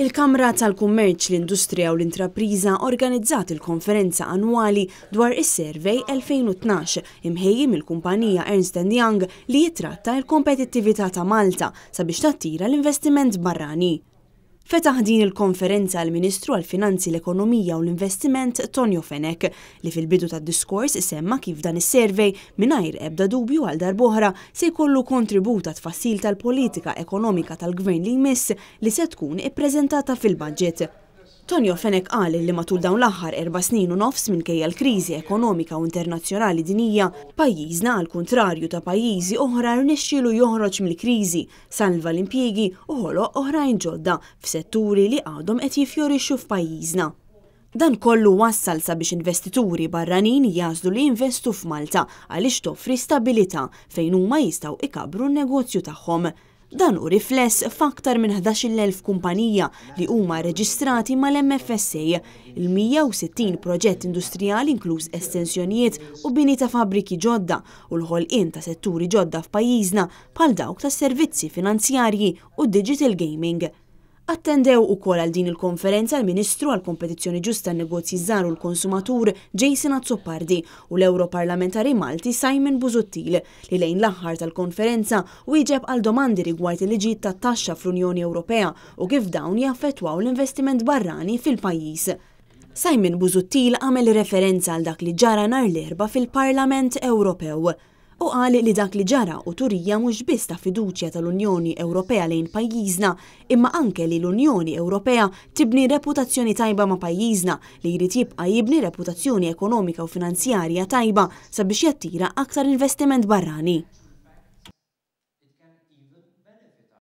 Il-Kamra tal-Kummerċ, l-Industrija u l-Intrapriża organizzat il-konferenza annwali dwar is-Survey 2012 imħejji mill-kumpanija Ernst Young li jitratta il-kompetittività ta' Malta sabiex tattira l-investiment barrani. Fetaħ din il-konferenza għal ministru għal finanzi l-ekonomija u l-investiment Tonio Fenek li fil-bidu tad diskors semma kif dan is-servej mingħajr ebda dubju għal darboħra se jkollu kontributa tfassil tal-politika ekonomika tal-gvern li jmiss li se tkun ippreżentata fil-budget. Tonio Fenek qal li matul dawn l-aħħar erba' snin u nofs kejja l-kriżi ekonomika u internazzjonali dinija, pajjiżna għal kontrarju ta' pajjiżi oħra rnexxielu joħroġ mill-kriżi, salva l-impjiegi u ħoloq oħrajn ġodda f'setturi li għadhom qed jifjorixxu f'pajjiżna. Dan kollu wassal sabiex investituri barranin jazdu li investu f'Malta għaliex toffri stabilità fejn huma jistgħu ikabru n-negozju tagħhom. Dan u rifless f'aktar minn 11.000 kumpanija li huma reġistrati mal-MFSA, il-160 proġett industrijali inkluż estensjonijiet u bini ta' fabriki ġodda u l-ħolqien ta' setturi ġodda f'pajjiżna bħal dawk ta' servizzi finanzjarji u digital gaming. Attendew u kol għal din il-konferenza l-Ministru għal kompetizzjoni ġusta negozji żgħar u l-konsumatur Jason Azzopardi u l-Europarlamentari Malti Simon Buzuttil li lejn l-aħħar tal-konferenza u iġeb għal domandi rigward il ġi ta' taxxa fl-Unjoni Ewropea u kif dawn jaffetwaw l-investiment barrani fil-pajjiż. Simon Buzuttil għamel referenza għal dak li ġara nar l-erba fil-Parlament Ewropew u qal li dak li ġara u turija mhux biss ta' fiduċja tal-Unjoni Ewropea lejn pajjiżna, imma anke li l-Unjoni Ewropea tibni reputazzjoni tajba ma' pajjiżna li jrid jibqa' jibni reputazzjoni ekonomika u finanzjarja tajba sabiex jattira aktar investiment barrani.